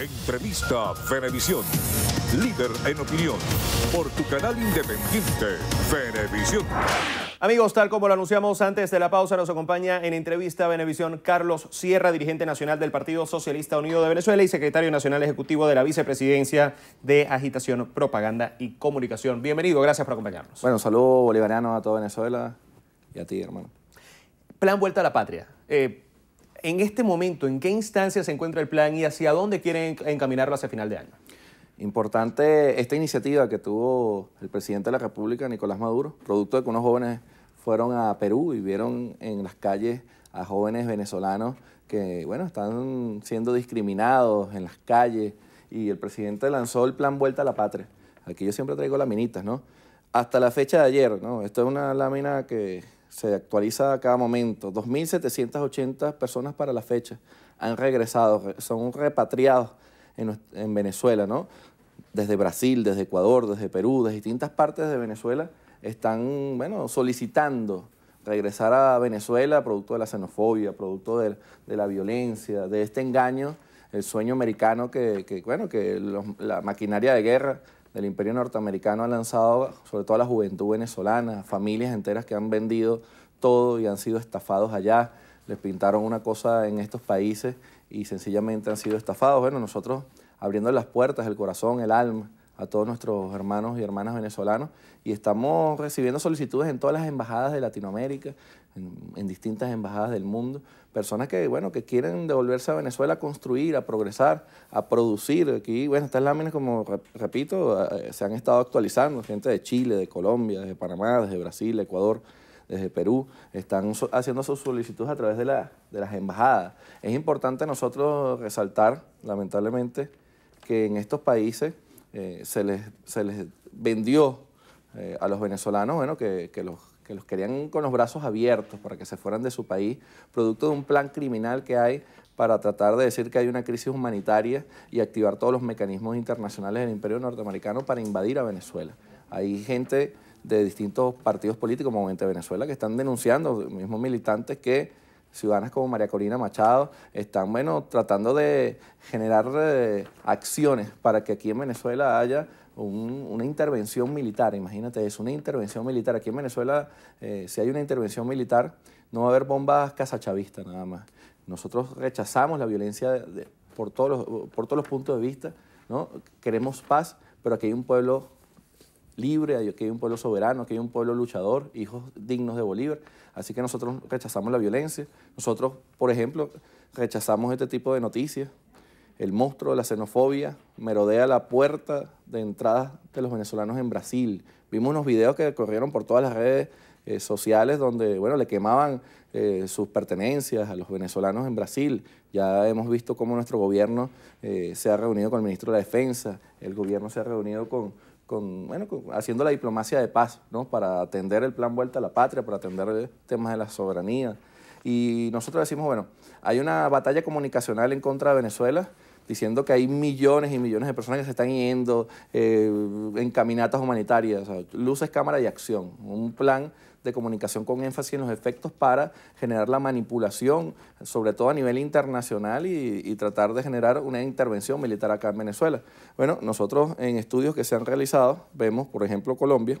Entrevista Fenevisión, líder en opinión, por tu canal independiente, Venevisión. Amigos, tal como lo anunciamos antes de la pausa, nos acompaña en entrevista Venevisión Carlos Sierra, dirigente nacional del Partido Socialista Unido de Venezuela y secretario nacional ejecutivo de la Vicepresidencia de Agitación, Propaganda y Comunicación. Bienvenido, gracias por acompañarnos. Bueno, saludo bolivariano a toda Venezuela y a ti, hermano. Plan Vuelta a la Patria. Eh, en este momento, ¿en qué instancia se encuentra el plan y hacia dónde quieren encaminarlo hacia final de año? Importante esta iniciativa que tuvo el presidente de la República, Nicolás Maduro, producto de que unos jóvenes fueron a Perú y vieron en las calles a jóvenes venezolanos que, bueno, están siendo discriminados en las calles y el presidente lanzó el plan Vuelta a la Patria. Aquí yo siempre traigo laminitas, ¿no? Hasta la fecha de ayer, ¿no? Esto es una lámina que se actualiza a cada momento. 2.780 personas para la fecha han regresado, son repatriados en, en, Venezuela, ¿no? Desde Brasil, desde Ecuador, desde Perú, desde distintas partes de Venezuela están, bueno, solicitando regresar a Venezuela producto de la xenofobia, producto de, la violencia, de este engaño, el sueño americano que, que bueno, que la maquinaria de guerra del imperio norteamericano ha lanzado sobre todo a la juventud venezolana, familias enteras que han vendido todo y han sido estafados allá, les pintaron una cosa en estos países y sencillamente han sido estafados. Bueno, nosotros abriendo las puertas, el corazón, el alma, a todos nuestros hermanos y hermanas venezolanos y estamos recibiendo solicitudes en todas las embajadas de Latinoamérica, en, distintas embajadas del mundo, personas que, bueno, que quieren devolverse a Venezuela a construir, a progresar, a producir. Aquí, bueno, estas láminas, como repito, eh, se han estado actualizando, gente de Chile, de Colombia, desde Panamá, desde Brasil, Ecuador, desde Perú, están haciendo sus solicitudes a través de, de las embajadas. Es importante nosotros resaltar, lamentablemente, que en estos países eh, se, les, vendió eh, a los venezolanos bueno, que, que, los, que los querían con los brazos abiertos para que se fueran de su país, producto de un plan criminal que hay para tratar de decir que hay una crisis humanitaria y activar todos los mecanismos internacionales del imperio norteamericano para invadir a Venezuela. Hay gente de distintos partidos políticos, Movimiento de Venezuela, que están denunciando, mismos militantes, que ciudadanas como María Corina Machado, están bueno, tratando de generar eh, acciones para que aquí en Venezuela haya un, una intervención militar. Imagínate es una intervención militar. Aquí en Venezuela, eh, si hay una intervención militar, no va a haber bombas cazachavistas nada más. Nosotros rechazamos la violencia por, todos los, por todos los puntos de vista, ¿no? queremos paz, pero aquí hay un pueblo libre, que hay un pueblo soberano, que hay un pueblo luchador, hijos dignos de Bolívar. Así que nosotros rechazamos la violencia. Nosotros, por ejemplo, rechazamos este tipo de noticias. El monstruo de la xenofobia merodea la puerta de entrada de los venezolanos en Brasil. Vimos unos videos que corrieron por todas las redes eh, sociales donde, bueno, le quemaban eh, sus pertenencias a los venezolanos en Brasil. Ya hemos visto cómo nuestro gobierno eh, se ha reunido con el ministro de la Defensa, el gobierno se ha reunido con, bueno, haciendo la diplomacia de paz, para atender el plan Vuelta a la Patria, para atender temas de la soberanía. Y nosotros decimos, bueno, hay una batalla comunicacional en contra de Venezuela diciendo que hay millones y millones de personas que se están yendo eh, en caminatas humanitarias, luces, cámara y acción, un plan de comunicación con énfasis en los efectos para generar la manipulación, sobre todo a nivel internacional y, tratar de generar una intervención militar acá en Venezuela. Bueno, nosotros en estudios que se han realizado vemos, por ejemplo, Colombia,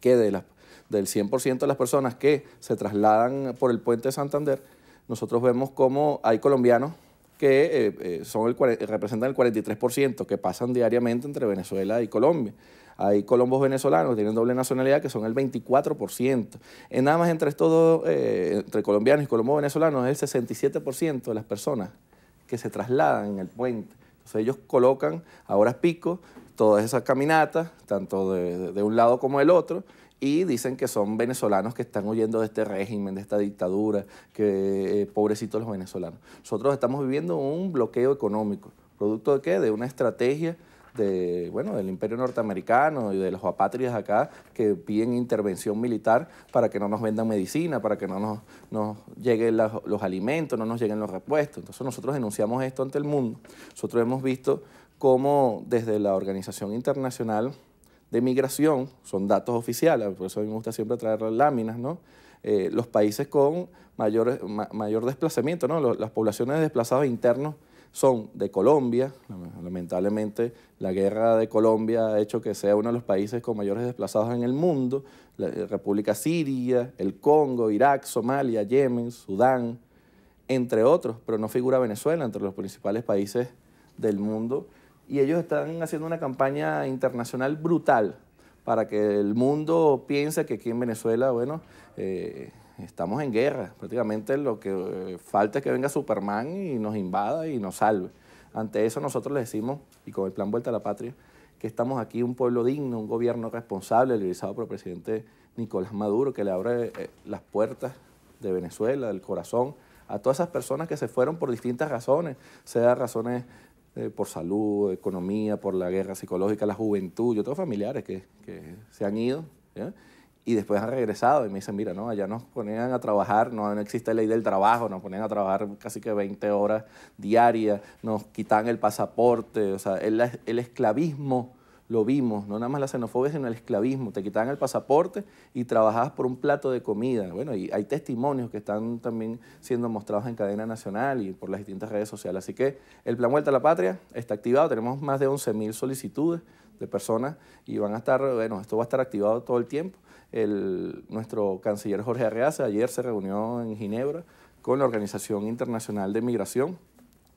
que de del 100% de las personas que se trasladan por el puente de Santander, nosotros vemos cómo hay colombianos que eh, eh, son el, representan el 43%, que pasan diariamente entre Venezuela y Colombia. Hay colombos venezolanos que tienen doble nacionalidad, que son el 24%. En nada más entre estos eh, entre colombianos y colombos venezolanos, es el 67% de las personas que se trasladan en el puente. Entonces ellos colocan a horas pico todas esas caminatas, tanto de, de un lado como del otro, y dicen que son venezolanos que están huyendo de este régimen, de esta dictadura, que eh, pobrecitos los venezolanos. Nosotros estamos viviendo un bloqueo económico, producto de qué? De una estrategia de, bueno, del imperio norteamericano y de los apátridas acá que piden intervención militar para que no nos vendan medicina, para que no nos, nos lleguen los alimentos, no nos lleguen los repuestos. Entonces nosotros denunciamos esto ante el mundo. Nosotros hemos visto cómo desde la Organización Internacional de migración, son datos oficiales, por eso a mí me gusta siempre traer las láminas, eh, los países con mayor, mayor desplazamiento, ¿no? las poblaciones desplazados internos son de Colombia, lamentablemente la guerra de Colombia ha hecho que sea uno de los países con mayores desplazados en el mundo, eh, República Siria, el Congo, Irak, Somalia, Yemen, Sudán, entre otros, pero no figura Venezuela entre los principales países del mundo y ellos están haciendo una campaña internacional brutal para que el mundo piense que aquí en Venezuela, bueno, eh, estamos en guerra. Prácticamente lo que eh, falta es que venga Superman y nos invada y nos salve. Ante eso nosotros les decimos, y con el plan Vuelta a la Patria, que estamos aquí un pueblo digno, un gobierno responsable, liderizado por el presidente Nicolás Maduro, que le abre eh, las puertas de Venezuela, del corazón, a todas esas personas que se fueron por distintas razones, sea razones eh, por salud, economía, por la guerra psicológica, la juventud. Yo tengo familiares que, que se han ido y después han regresado y me dicen, mira, no, allá nos ponían a trabajar, no, existe ley del trabajo, nos ponían a trabajar casi que 20 horas diarias, nos quitan el pasaporte, o sea, el, el esclavismo lo vimos, no nada más la xenofobia, sino el esclavismo. Te quitaban el pasaporte y trabajabas por un plato de comida. Bueno, y hay testimonios que están también siendo mostrados en cadena nacional y por las distintas redes sociales. Así que el Plan Vuelta a la Patria está activado. Tenemos más de 11.000 solicitudes de personas y van a estar, bueno, esto va a estar activado todo el tiempo. El, nuestro canciller Jorge Arreaza ayer se reunió en Ginebra con la Organización Internacional de Migración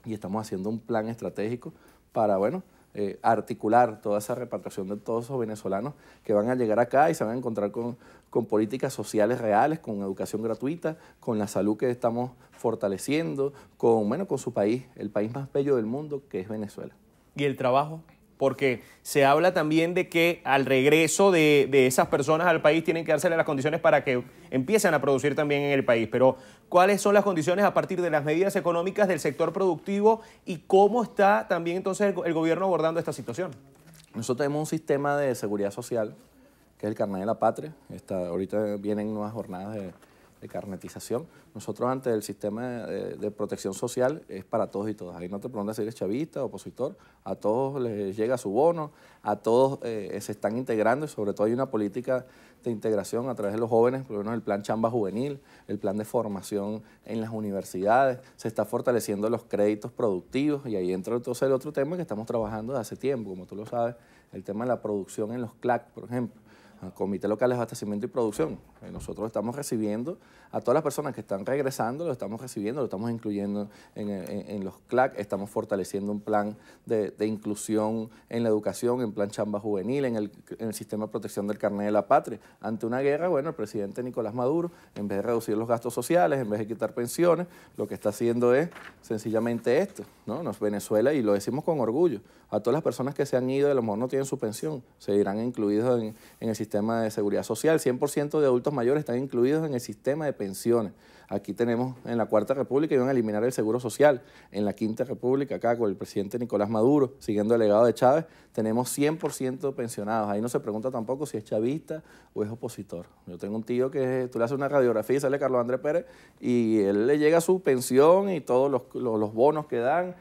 y estamos haciendo un plan estratégico para, bueno, eh, articular toda esa repatriación de todos esos venezolanos que van a llegar acá y se van a encontrar con, con políticas sociales reales, con educación gratuita, con la salud que estamos fortaleciendo, con, bueno, con su país, el país más bello del mundo que es Venezuela. ¿Y el trabajo? porque se habla también de que al regreso de, esas personas al país tienen que dársele las condiciones para que empiecen a producir también en el país. Pero, ¿cuáles son las condiciones a partir de las medidas económicas del sector productivo y cómo está también entonces el, gobierno abordando esta situación? Nosotros tenemos un sistema de seguridad social, que es el carnet de la patria. Está, ahorita vienen nuevas jornadas de de carnetización. Nosotros ante el sistema de, protección social es para todos y todas. Ahí no te preguntas si eres chavista, opositor, a todos les llega su bono, a todos eh, se están integrando y sobre todo hay una política de integración a través de los jóvenes, por lo menos el plan chamba juvenil, el plan de formación en las universidades, se está fortaleciendo los créditos productivos y ahí entra entonces el otro tema que estamos trabajando desde hace tiempo, como tú lo sabes, el tema de la producción en los CLAC, por ejemplo Comité Local de Abastecimiento y Producción. Eh, nosotros estamos recibiendo a todas las personas que están regresando, lo estamos recibiendo, lo estamos incluyendo en, los CLAC, estamos fortaleciendo un plan de, inclusión en la educación, en plan chamba juvenil, en el, sistema de protección del carnet de la patria. Ante una guerra, bueno, el presidente Nicolás Maduro, en vez de reducir los gastos sociales, en vez de quitar pensiones, lo que está haciendo es sencillamente esto, ¿no? Nos Venezuela, y lo decimos con orgullo, a todas las personas que se han ido a lo mejor no tienen su pensión, se irán incluidos en, en el sistema de seguridad social. 100% de adultos mayores están incluidos en el sistema de pensiones. Aquí tenemos en la Cuarta República iban a eliminar el Seguro Social. En la Quinta República, acá con el presidente Nicolás Maduro, siguiendo el legado de Chávez, tenemos 100% pensionados. Ahí no se pregunta tampoco si es chavista o es opositor. Yo tengo un tío que tú le haces una radiografía y sale Carlos Andrés Pérez y él le llega su pensión y todos los, bonos que dan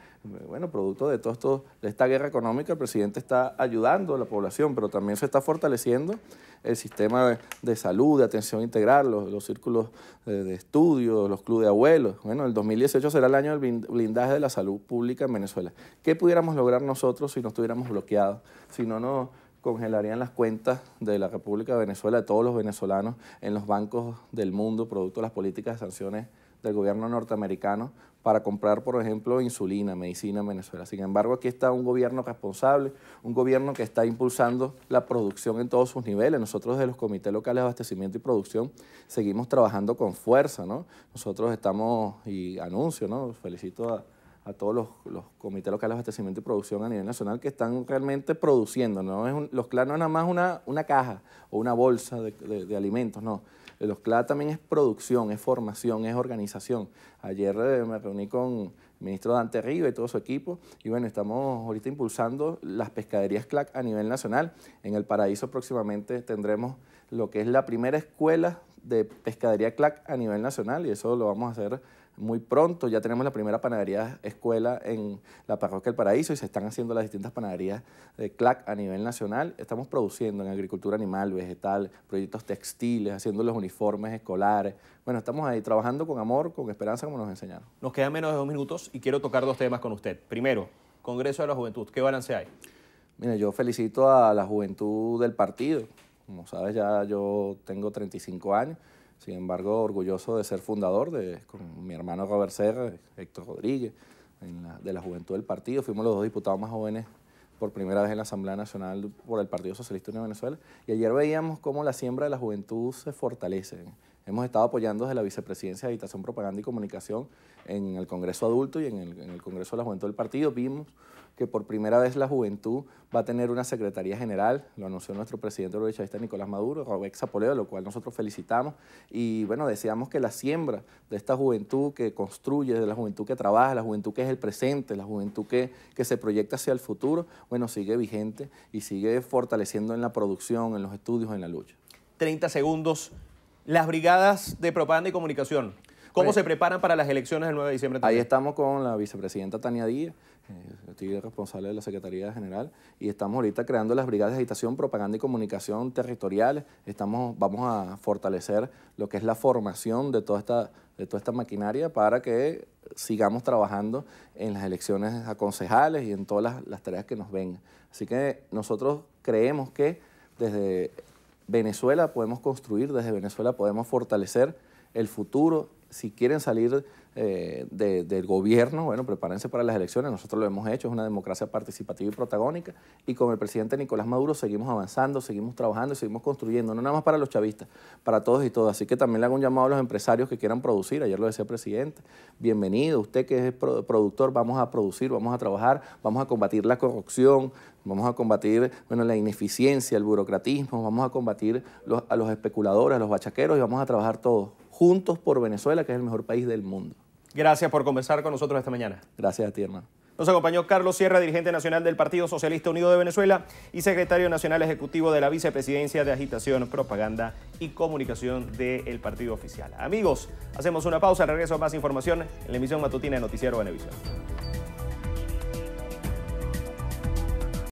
bueno, producto de todo esto, de esta guerra económica, el presidente está ayudando a la población, pero también se está fortaleciendo el sistema de salud, de atención integral, los, círculos de estudio, los clubes de abuelos. Bueno, el 2018 será el año del blindaje de la salud pública en Venezuela. ¿Qué pudiéramos lograr nosotros si no estuviéramos bloqueados, si no nos congelarían las cuentas de la República de Venezuela, de todos los venezolanos, en los bancos del mundo, producto de las políticas de sanciones? del gobierno norteamericano para comprar, por ejemplo, insulina, medicina en Venezuela. Sin embargo, aquí está un gobierno responsable, un gobierno que está impulsando la producción en todos sus niveles. Nosotros de los comités locales de abastecimiento y producción seguimos trabajando con fuerza, ¿no? Nosotros estamos, y anuncio, ¿no? Felicito a, todos los, comités locales de abastecimiento y producción a nivel nacional que están realmente produciendo. No es los clanes no es nada más una, una caja o una bolsa de alimentos, no. Los CLAC también es producción, es formación, es organización. Ayer eh, me reuní con el ministro Dante Río y todo su equipo. Y bueno, estamos ahorita impulsando las pescaderías CLAC a nivel nacional. En el Paraíso próximamente tendremos lo que es la primera escuela de pescadería CLAC a nivel nacional y eso lo vamos a hacer muy pronto ya tenemos la primera panadería escuela en la parroquia del Paraíso y se están haciendo las distintas panaderías de CLAC a nivel nacional. Estamos produciendo en agricultura animal, vegetal, proyectos textiles, haciendo los uniformes escolares. Bueno, estamos ahí trabajando con amor, con esperanza, como nos enseñaron. Nos quedan menos de dos minutos y quiero tocar dos temas con usted. Primero, Congreso de la Juventud, ¿qué balance hay? Mira, yo felicito a la juventud del partido. Como sabes, ya yo tengo 35 años sin embargo, orgulloso de ser fundador de, con mi hermano Robert Serra, Héctor Rodríguez, de la juventud del partido. Fuimos los dos diputados más jóvenes por primera vez en la Asamblea Nacional por el Partido Socialista de Venezuela. Y ayer veíamos cómo la siembra de la juventud se fortalece hemos estado apoyando desde la Vicepresidencia de Habitación, Propaganda y Comunicación en el Congreso Adulto y en el, Congreso de la Juventud del Partido. Vimos que por primera vez la juventud va a tener una Secretaría General, lo anunció nuestro presidente Chavista Nicolás Maduro, Robex Zapoleo, lo cual nosotros felicitamos. Y bueno, deseamos que la siembra de esta juventud que construye, de la juventud que trabaja, la juventud que es el presente, la juventud que, que se proyecta hacia el futuro, bueno, sigue vigente y sigue fortaleciendo en la producción, en los estudios, en la lucha. 30 segundos las brigadas de propaganda y comunicación. ¿Cómo se preparan para las elecciones del 9 de diciembre? Ahí estamos con la vicepresidenta Tania Díaz, eh, estoy responsable de la Secretaría General, y estamos ahorita creando las brigadas de agitación, propaganda y comunicación territoriales. Estamos, vamos a fortalecer lo que es la formación de toda esta, de toda esta maquinaria para que sigamos trabajando en las elecciones a concejales y en todas las, las tareas que nos vengan. Así que nosotros creemos que desde Venezuela podemos construir, desde Venezuela podemos fortalecer el futuro si quieren salir eh, del gobierno, bueno, prepárense para las elecciones. Nosotros lo hemos hecho, es una democracia participativa y protagónica. Y con el presidente Nicolás Maduro seguimos avanzando, seguimos trabajando y seguimos construyendo, no nada más para los chavistas, para todos y todas. Así que también le hago un llamado a los empresarios que quieran producir. Ayer lo decía el presidente, bienvenido, usted que es productor, vamos a producir, vamos a trabajar, vamos a combatir la corrupción, vamos a combatir bueno, la ineficiencia, el burocratismo, vamos a combatir los, a los especuladores, a los bachaqueros y vamos a trabajar todos juntos por Venezuela, que es el mejor país del mundo. Gracias por conversar con nosotros esta mañana. Gracias a ti, hermano. Nos acompañó Carlos Sierra, dirigente nacional del Partido Socialista Unido de Venezuela y secretario nacional ejecutivo de la Vicepresidencia de Agitación, Propaganda y Comunicación del Partido Oficial. Amigos, hacemos una pausa, regreso a más información en la emisión matutina de Noticiero Venevisión.